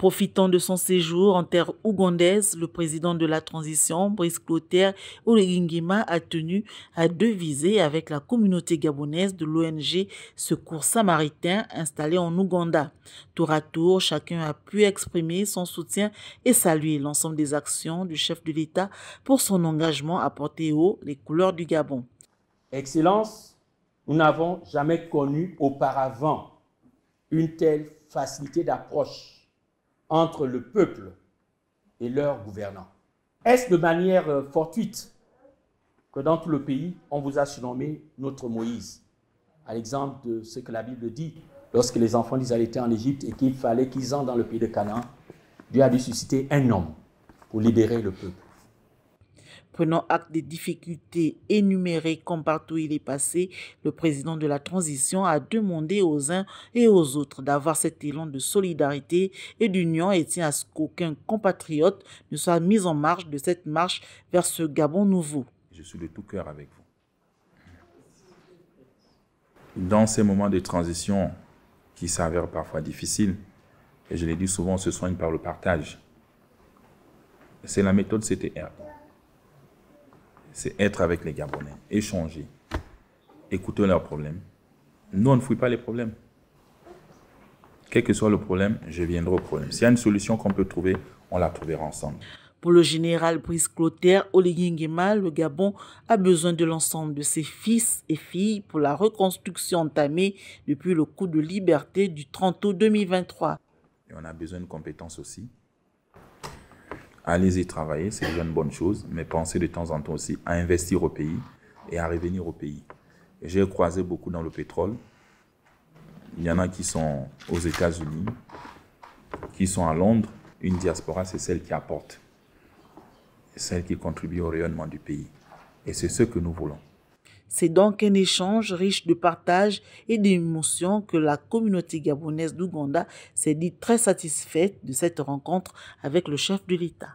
Profitant de son séjour en terre ougandaise, le président de la transition, Brice Clotaire Olegingema, a tenu à deviser avec la communauté gabonaise de l'ONG Secours Samaritain installée en Ouganda. Tour à tour, chacun a pu exprimer son soutien et saluer l'ensemble des actions du chef de l'État pour son engagement à porter haut les couleurs du Gabon. Excellence, nous n'avons jamais connu auparavant une telle facilité d'approche entre le peuple et leurs gouvernants. Est-ce de manière euh, fortuite que dans tout le pays, on vous a surnommé notre Moïse À l'exemple de ce que la Bible dit, lorsque les enfants d'Israël étaient en Égypte et qu'il fallait qu'ils entrent dans le pays de Canaan, Dieu a dû susciter un homme pour libérer le peuple. Prenant acte des difficultés énumérées comme partout il est passé, le président de la transition a demandé aux uns et aux autres d'avoir cet élan de solidarité et d'union et tient à ce qu'aucun compatriote ne soit mis en marche de cette marche vers ce Gabon nouveau. Je suis de tout cœur avec vous. Dans ces moments de transition qui s'avèrent parfois difficiles, et je l'ai dit souvent, on se soigne par le partage. C'est la méthode CTR c'est être avec les Gabonais, échanger, écouter leurs problèmes. Nous, on ne fouille pas les problèmes. Quel que soit le problème, je viendrai au problème. S'il y a une solution qu'on peut trouver, on la trouvera ensemble. Pour le général Brice Clotaire, Oligui le Gabon a besoin de l'ensemble de ses fils et filles pour la reconstruction entamée depuis le coup de liberté du 30 août 2023. Et on a besoin de compétences aussi. Allez-y travailler, c'est déjà une bonne chose, mais pensez de temps en temps aussi à investir au pays et à revenir au pays. J'ai croisé beaucoup dans le pétrole. Il y en a qui sont aux États-Unis, qui sont à Londres. Une diaspora, c'est celle qui apporte, celle qui contribue au rayonnement du pays. Et c'est ce que nous voulons. C'est donc un échange riche de partage et d'émotions que la communauté gabonaise d'Ouganda s'est dit très satisfaite de cette rencontre avec le chef de l'État.